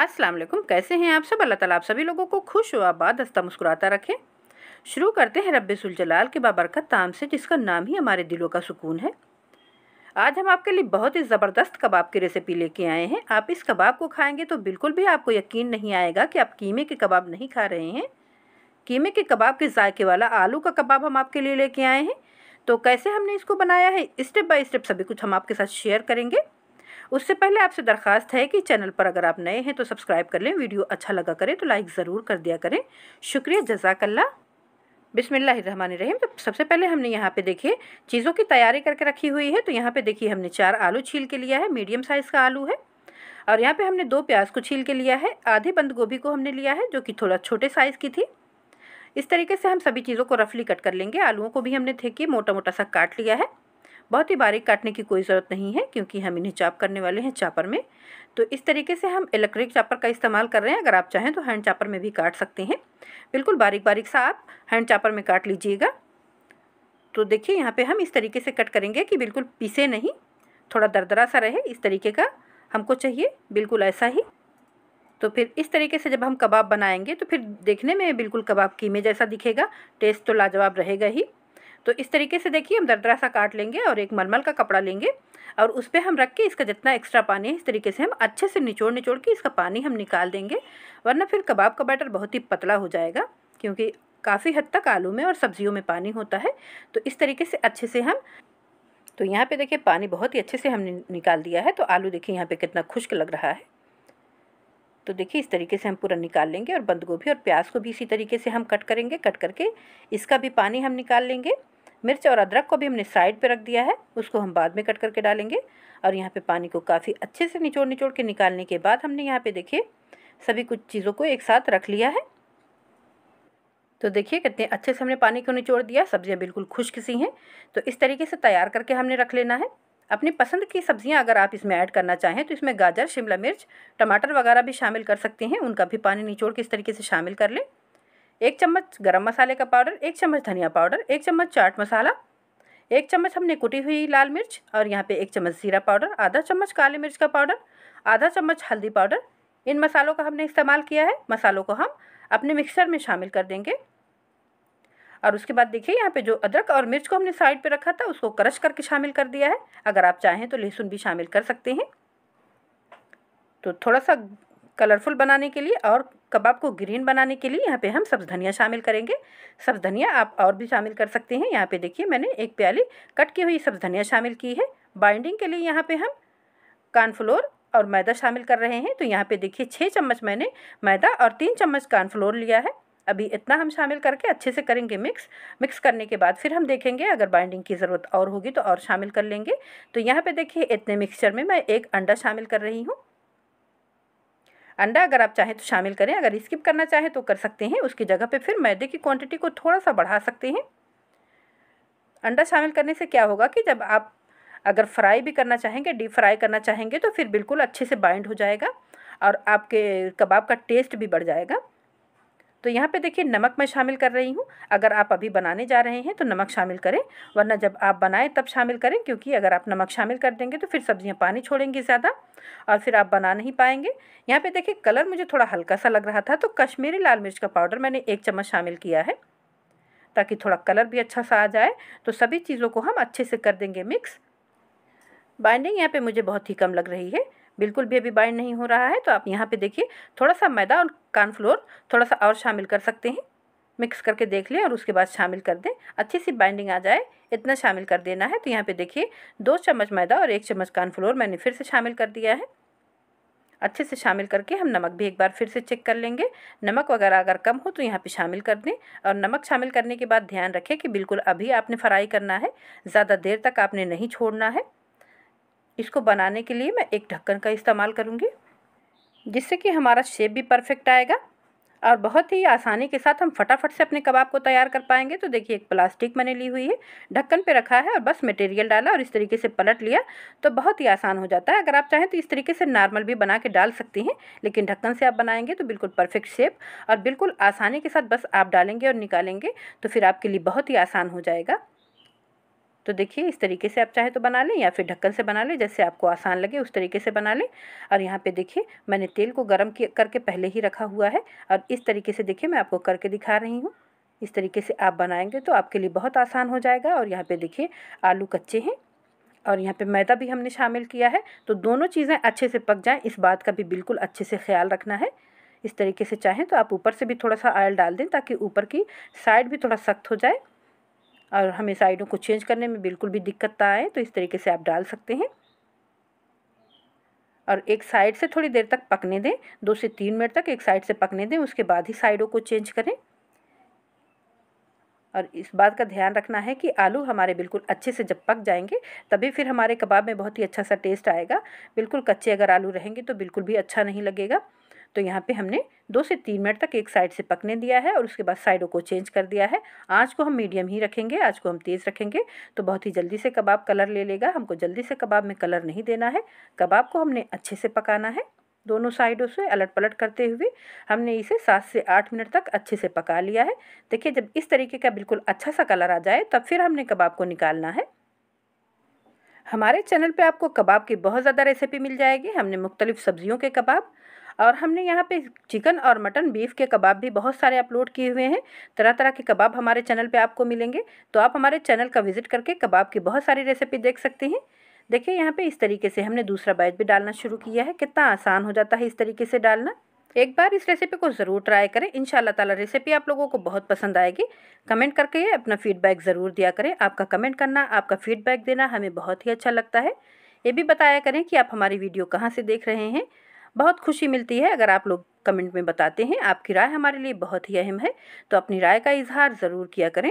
अस्सलाम वालेकुम कैसे हैं आप सब अल्लाह ताला आप सभी लोगों को खुश हुआ आबाद हंसता मुस्कुराता रखें शुरू करते हैं रब्बुलजलाल के बाबरकत ताम से जिसका नाम ही हमारे दिलों का सुकून है आज हम आपके लिए बहुत ही ज़बरदस्त कबाब की रेसिपी लेके आए हैं आप इस कबाब को खाएंगे तो बिल्कुल भी आपको यकीन नहीं आएगा कि आप कीमे के कबाब नहीं खा रहे हैं कीमे के कबाब के जायके वाला आलू का कबाब हम आपके लिए लेके आए हैं तो कैसे हमने इसको बनाया है स्टेप बाय स्टेप सभी कुछ हम आपके साथ शेयर करेंगे उससे पहले आपसे दरख्वास्त है कि चैनल पर अगर आप नए हैं तो सब्सक्राइब कर लें वीडियो अच्छा लगा करें तो लाइक ज़रूर कर दिया करें शुक्रिया जजाकल्ला रहीम तो सबसे पहले हमने यहाँ पे देखिए चीज़ों की तैयारी करके रखी हुई है तो यहाँ पे देखिए हमने चार आलू छील के लिया है मीडियम साइज़ का आलू है और यहाँ पे हमने दो प्याज को छील के लिया है आधे बंद गोभी को हमने लिया है जो कि थोड़ा छोटे साइज़ की थी इस तरीके से हम सभी चीज़ों को रफली कट कर लेंगे आलुओं को भी हमने थे मोटा मोटा सा काट लिया है बहुत ही बारीक काटने की कोई ज़रूरत नहीं है क्योंकि हम इन्हें चाप करने वाले हैं चापर में तो इस तरीके से हम इलेक्ट्रिक चापर का इस्तेमाल कर रहे हैं अगर आप चाहें तो हैंड चापर में भी काट सकते हैं बिल्कुल बारीक बारीक सा आप हैंड चापर में काट लीजिएगा तो देखिए यहाँ पर हम इस तरीके से कट करेंगे कि बिल्कुल पीसे नहीं थोड़ा दरदरा सा रहे इस तरीके का हमको चाहिए बिल्कुल ऐसा ही तो फिर इस तरीके से जब हम कबाब बनाएंगे तो फिर देखने में बिल्कुल कबाब कीमे जैसा दिखेगा टेस्ट तो लाजवाब रहेगा ही तो इस तरीके से देखिए हम दरदरा सा काट लेंगे और एक मलमल का कपड़ा लेंगे और उस पर हम रख के इसका जितना एक्स्ट्रा पानी है इस तरीके से हम अच्छे से निचोड़ निचोड़ के इसका पानी हम निकाल देंगे वरना फिर कबाब का बैटर बहुत ही पतला हो जाएगा क्योंकि काफ़ी हद तक आलू में और सब्जियों में पानी होता है तो इस तरीके से अच्छे से हम तो यहाँ पे देखिए पानी बहुत ही अच्छे से हमने निकाल दिया है तो आलू देखिए यहाँ पे कितना खुश्क लग रहा है तो देखिए इस तरीके से हम पूरा निकाल लेंगे और बंद गोभी और प्याज को भी इसी तरीके से हम कट करेंगे कट करके इसका भी पानी हम निकाल लेंगे मिर्च और अदरक को भी हमने साइड पे रख दिया है उसको हम बाद में कट करके डालेंगे और यहाँ पे पानी को काफ़ी अच्छे से निचोड़ निचोड़ के निकालने के बाद हमने यहाँ पे देखिए सभी कुछ चीज़ों को एक साथ रख लिया है तो देखिए कितने अच्छे से हमने पानी को निचोड़ दिया सब्ज़ियाँ बिल्कुल खुश्क सी हैं तो इस तरीके से तैयार करके हमने रख लेना है अपनी पसंद की सब्ज़ियाँ अगर आप इसमें ऐड करना चाहें तो इसमें गाजर शिमला मिर्च टमाटर वगैरह भी शामिल कर सकते हैं उनका भी पानी निचोड़ के इस तरीके से शामिल कर लें एक चम्मच गरम मसाले का पाउडर एक चम्मच धनिया पाउडर एक चम्मच चाट मसाला एक चम्मच हमने कुटी हुई लाल मिर्च और यहाँ पे एक चम्मच जीरा पाउडर आधा चम्मच काली मिर्च का पाउडर आधा चम्मच हल्दी पाउडर इन मसालों का हमने इस्तेमाल किया है मसालों को हम अपने मिक्सर में शामिल कर देंगे और उसके बाद देखिए यहाँ पे जो अदरक और मिर्च को हमने साइड पे रखा था उसको क्रश करके शामिल कर दिया है अगर आप चाहें तो लहसुन भी शामिल कर सकते हैं तो थोड़ा सा कलरफुल बनाने के लिए और कबाब को ग्रीन बनाने के लिए यहाँ पे हम सब्ज़ धनिया शामिल करेंगे सब्ज़ धनिया आप और भी शामिल कर सकते हैं यहाँ पे देखिए मैंने एक प्याली कट की हुई सब्ज़ धनिया शामिल की है बाइंडिंग के लिए यहाँ पे हम कानफ्लोर और मैदा शामिल कर रहे हैं तो यहाँ पे देखिए छः चम्मच मैंने मैदा और तीन चम्मच कॉर्नफ्लोर लिया है अभी इतना हम शामिल करके अच्छे से करेंगे मिक्स मिक्स करने के बाद फिर हम देखेंगे अगर बाइंडिंग की ज़रूरत और होगी तो और शामिल कर लेंगे तो यहाँ पे देखिए इतने मिक्सचर में मैं एक अंडा शामिल कर रही हूँ अंडा अगर आप चाहें तो शामिल करें अगर स्किप करना चाहें तो कर सकते हैं उसकी जगह पे फिर मैदे की क्वांटिटी को थोड़ा सा बढ़ा सकते हैं अंडा शामिल करने से क्या होगा कि जब आप अगर फ्राई भी करना चाहेंगे डीप फ्राई करना चाहेंगे तो फिर बिल्कुल अच्छे से बाइंड हो जाएगा और आपके कबाब का टेस्ट भी बढ़ जाएगा तो यहाँ पे देखिए नमक मैं शामिल कर रही हूँ अगर आप अभी बनाने जा रहे हैं तो नमक शामिल करें वरना जब आप बनाएं तब शामिल करें क्योंकि अगर आप नमक शामिल कर देंगे तो फिर सब्ज़ियाँ पानी छोड़ेंगी ज़्यादा और फिर आप बना नहीं पाएंगे यहाँ पे देखिए कलर मुझे थोड़ा हल्का सा लग रहा था तो कश्मीरी लाल मिर्च का पाउडर मैंने एक चम्मच शामिल किया है ताकि थोड़ा कलर भी अच्छा सा आ जाए तो सभी चीज़ों को हम अच्छे से कर देंगे मिक्स बाइंडिंग यहाँ पर मुझे बहुत ही कम लग रही है बिल्कुल भी अभी बाइंड नहीं हो रहा है तो आप यहाँ पे देखिए थोड़ा सा मैदा और कॉर्नफ्लोर थोड़ा सा और शामिल कर सकते हैं मिक्स करके देख लें और उसके बाद शामिल कर दें अच्छी सी बाइंडिंग आ जाए इतना शामिल कर देना है तो यहाँ पे देखिए दो चम्मच मैदा और एक चम्मच कॉर्नफ्लोर मैंने फिर से शामिल कर दिया है अच्छे से शामिल करके हम नमक भी एक बार फिर से चेक कर लेंगे नमक वगैरह अगर कम हो तो यहाँ पे शामिल कर दें और नमक शामिल करने के बाद ध्यान रखें कि बिल्कुल अभी आपने फ्राई करना है ज़्यादा देर तक आपने नहीं छोड़ना है इसको बनाने के लिए मैं एक ढक्कन का इस्तेमाल करूँगी जिससे कि हमारा शेप भी परफेक्ट आएगा और बहुत ही आसानी के साथ हम फटाफट से अपने कबाब को तैयार कर पाएंगे तो देखिए एक प्लास्टिक मैंने ली हुई है ढक्कन पे रखा है और बस मटेरियल डाला और इस तरीके से पलट लिया तो बहुत ही आसान हो जाता है अगर आप चाहें तो इस तरीके से नॉर्मल भी बना के डाल सकती हैं लेकिन ढक्कन से आप बनाएंगे तो बिल्कुल परफेक्ट शेप और बिल्कुल आसानी के साथ बस आप डालेंगे और निकालेंगे तो फिर आपके लिए बहुत ही आसान हो जाएगा तो देखिए इस तरीके से आप चाहे तो बना लें या फिर ढक्कन से बना लें जैसे आपको आसान लगे उस तरीके से बना लें और यहाँ पे देखिए मैंने तेल को गर्म करके पहले ही रखा हुआ है और इस तरीके से देखिए मैं आपको करके दिखा रही हूँ इस तरीके से आप बनाएंगे तो आपके लिए बहुत आसान हो जाएगा और यहाँ पर देखिए आलू कच्चे हैं और यहाँ पे मैदा भी हमने शामिल किया है तो दोनों चीज़ें अच्छे से पक जाएं इस बात का भी बिल्कुल अच्छे से ख्याल रखना है इस तरीके से चाहें तो आप ऊपर से भी थोड़ा सा ऑयल डाल दें ताकि ऊपर की साइड भी थोड़ा सख्त हो जाए और हमें साइडों को चेंज करने में बिल्कुल भी दिक्कत ना आए तो इस तरीके से आप डाल सकते हैं और एक साइड से थोड़ी देर तक पकने दें दो से तीन मिनट तक एक साइड से पकने दें उसके बाद ही साइडों को चेंज करें और इस बात का ध्यान रखना है कि आलू हमारे बिल्कुल अच्छे से जब पक जाएंगे तभी फिर हमारे कबाब में बहुत ही अच्छा सा टेस्ट आएगा बिल्कुल कच्चे अगर आलू रहेंगे तो बिल्कुल भी अच्छा नहीं लगेगा तो यहाँ पे हमने दो से तीन मिनट तक एक साइड से पकने दिया है और उसके बाद साइडों को चेंज कर दिया है आँच को हम मीडियम ही रखेंगे आँच को हम तेज़ रखेंगे तो बहुत ही जल्दी से कबाब कलर ले लेगा हमको जल्दी से कबाब में कलर नहीं देना है कबाब को हमने अच्छे से पकाना है दोनों साइडों से अलट पलट करते हुए हमने इसे सात से आठ मिनट तक अच्छे से पका लिया है देखिए जब इस तरीके का बिल्कुल अच्छा सा कलर आ जाए तब फिर हमने कबाब को निकालना है हमारे चैनल पे आपको कबाब की बहुत ज़्यादा रेसिपी मिल जाएगी हमने मुख्तलिफ़ सब्ज़ियों के कबाब और हमने यहाँ पे चिकन और मटन बीफ के कबाब भी बहुत सारे अपलोड किए हुए हैं तरह तरह के कबाब हमारे चैनल पे आपको मिलेंगे तो आप हमारे चैनल का विजिट करके कबाब की बहुत सारी रेसिपी देख सकते हैं देखिए यहाँ पे इस तरीके से हमने दूसरा बैच भी डालना शुरू किया है कितना आसान हो जाता है इस तरीके से डालना एक बार इस रेसिपी को ज़रूर ट्राई करें इन ताला रेसिपी आप लोगों को बहुत पसंद आएगी कमेंट करके अपना फीडबैक ज़रूर दिया करें आपका कमेंट करना आपका फीडबैक देना हमें बहुत ही अच्छा लगता है ये भी बताया करें कि आप हमारी वीडियो कहाँ से देख रहे हैं बहुत खुशी मिलती है अगर आप लोग कमेंट में बताते हैं आपकी राय हमारे लिए बहुत ही अहम है तो अपनी राय का इजहार ज़रूर किया करें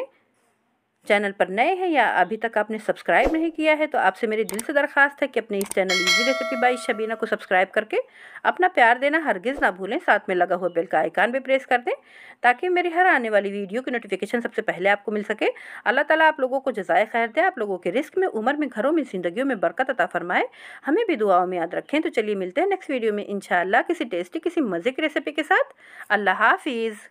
चैनल पर नए हैं या अभी तक आपने सब्सक्राइब नहीं किया है तो आपसे मेरी दिल से दरखास्त है कि अपने इस channel easy recipe by Shabina को सब्सक्राइब करके अपना प्यार देना हरगिज़ ना भूलें साथ में लगा हुआ बेल का आइकान भी प्रेस कर दें ताकि मेरी हर आने वाली वीडियो की नोटिफिकेशन सबसे पहले आपको मिल सके अल्लाह ताला आप लोगों को जजाय खैर दे आप लोगों के रिस्क में उम्र में घरों में ज़िंदगी में बरकत अता फरमाए हमें भी दुआओं में याद रखें तो चलिए मिलते हैं नेक्स्ट वीडियो में इनशाला किसी टेस्टी किसी मज़े की रेसिपी के साथ अल्लाह हाफिज़